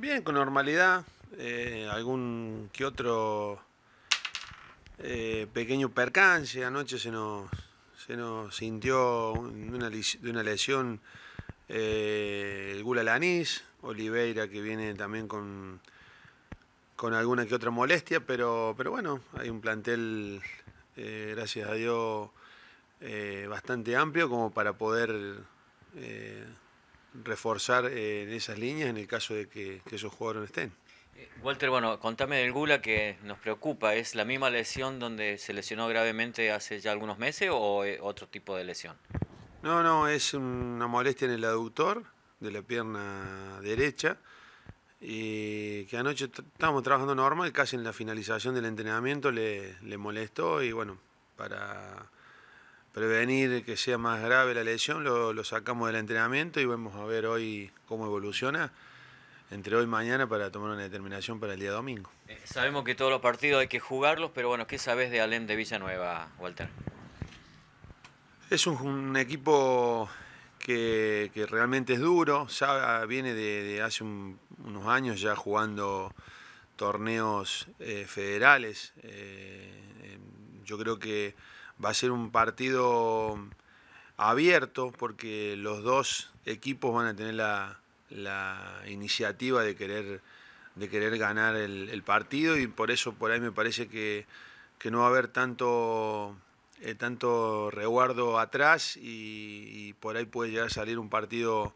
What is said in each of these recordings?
Bien, con normalidad. Eh, algún que otro eh, pequeño percance. Anoche se nos, se nos sintió una, de una lesión eh, el Gula Lanís, Oliveira que viene también con, con alguna que otra molestia, pero, pero bueno, hay un plantel, gracias a Dios, bastante amplio como para poder reforzar eh, en esas líneas en el caso de que, esos jugadores estén. Eh, Walter, bueno, contame del Gula que nos preocupa. ¿Es la misma lesión donde se lesionó gravemente hace ya algunos meses o eh, otro tipo de lesión? No, no, es una molestia en el aductor de la pierna derecha. Y que anoche estábamos trabajando normal, casi en la finalización del entrenamiento le molestó y bueno, para prevenir que sea más grave la lesión, lo, sacamos del entrenamiento y vamos a ver hoy cómo evoluciona entre hoy y mañana para tomar una determinación para el día domingo. Eh, sabemos que todos los partidos hay que jugarlos, pero bueno, ¿qué sabes de Alem de Villanueva, Walter? Es un, equipo que, realmente es duro, viene de, hace unos años ya jugando torneos eh, federales. Eh, yo creo que Va a ser un partido abierto porque los dos equipos van a tener la, iniciativa de querer, de querer ganar el, partido y por eso por ahí me parece que, no va a haber tanto, eh, tanto reguardo atrás y, por ahí puede llegar a salir un partido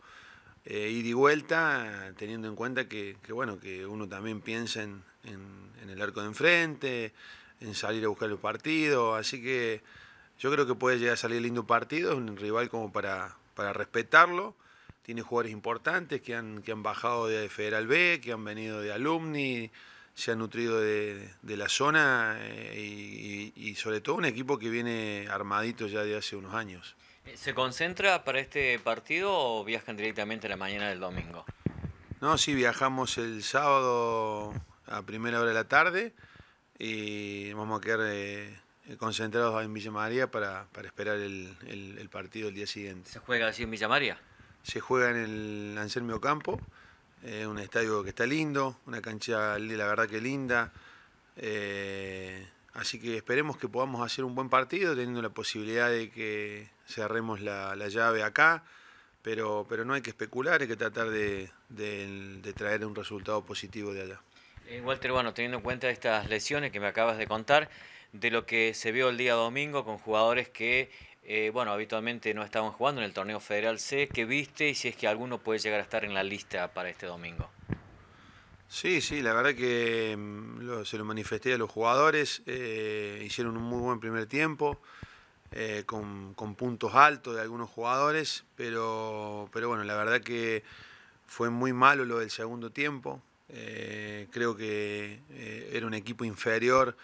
eh, ida y vuelta, teniendo en cuenta que, bueno, que uno también piensa en el arco de enfrente en salir a buscar el partido. Así que yo creo que puede llegar a salir lindo partido, es un rival como para, para respetarlo. Tiene jugadores importantes que han, que han bajado de Federal B, que han venido de alumni, se han nutrido de, la zona eh, y, sobre todo un equipo que viene armadito ya de hace unos años. Eh, ¿Se concentra para este partido o viajan directamente la mañana del domingo? No, sí, viajamos el sábado a primera hora de la tarde y vamos a quedar eh, concentrados en Villa María para, esperar el, partido el día siguiente. ¿Se juega así en Villa María? Se juega en el Anselmio Campo, eh, un estadio que está lindo, una cancha la verdad que linda. Eh, así que esperemos que podamos hacer un buen partido, teniendo la posibilidad de que cerremos la, llave acá. Pero, pero no hay que especular, hay que tratar de, de traer un resultado positivo de allá. Eh, Walter, bueno, teniendo en cuenta estas lesiones que me acabas de contar, de lo que se vio el día domingo con jugadores que, eh, bueno, habitualmente no estaban jugando en el torneo federal C, ¿qué viste y si es que alguno puede llegar a estar en la lista para este domingo? Sí, sí, la verdad que mm, se lo manifesté a los jugadores, eh, hicieron un muy buen primer tiempo, con, puntos altos de algunos jugadores, pero, pero bueno, la verdad que fue muy malo lo del segundo tiempo, eh, creo que eh, era un equipo inferior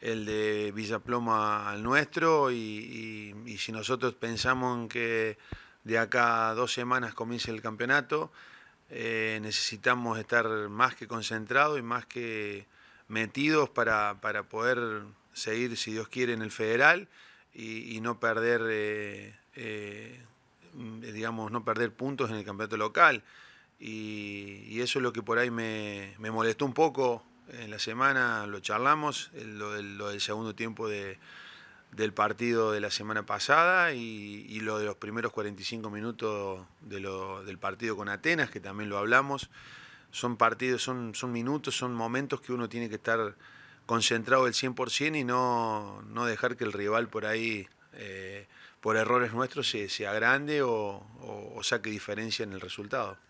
el de Villaploma al nuestro y, si nosotros pensamos en que de acá a dos semanas comience el campeonato, eh, necesitamos estar más que concentrados y más que metidos para, poder seguir, si Dios quiere, en el federal y, no perder, digamos, no perder puntos en el campeonato local. Y, eso es lo que por ahí me, molestó un poco. En la semana lo charlamos, lo, del, segundo tiempo del partido de la semana pasada y, lo de los primeros 45 minutos del partido con Atenas, que también lo hablamos. Son partidos, son, minutos, son momentos que uno tiene que estar concentrado del 100% y no, dejar que el rival por ahí, eh, por errores nuestros, se, agrande o saque diferencia en el resultado.